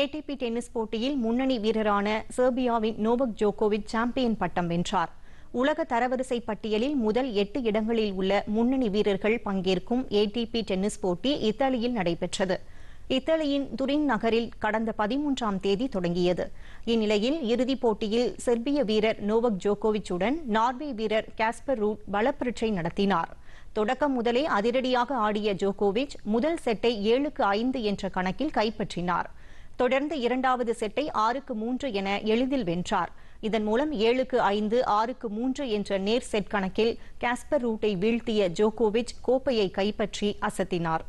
ATP tennis போட்டியில் முன்னணி வீரரான சர்பியாவின் நோவக் ஜோகோவிச் சாம்பியன் பட்டம் வென்றார் உலக தரவரிசை பட்டியலில் முதல் எட்டு இடங்களில் உள்ள முன்னணி வீரர்கள் பங்கேற்கும் ஏடிபி டென்னிஸ் போட்டி இத்தாலியில் நடைபெற்றது இத்தாலியின் துரின் நகரில் கடந்த பதிமூன்றாம் தேதி தொடங்கியது இந்நிலையில் இறுதிப் போட்டியில் செர்பிய வீரர் நோவக் ஜோகோவிச்சுடன் நார்வே வீரர் காஸ்பர் ரூட் பலப்பரீட்சை நடத்தினார் தொடக்கம் முதலே அதிரடியாக ஆடிய ஜோகோவிச் முதல் செட்டை ஏழுக்கு ஐந்து என்ற கணக்கில் கைப்பற்றினார் தொடர்ந்து இரண்டாவது செட்டை ஆறுக்கு மூன்று என எளிதில் வென்றார் இதன் மூலம் ஏழுக்கு ஐந்து ஆறுக்கு மூன்று என்ற நேர் செட் கணக்கில் காஸ்பர் ரூட்டை வீழ்த்திய ஜோகோவிச் கோப்பையை கைப்பற்றி அசத்தினார்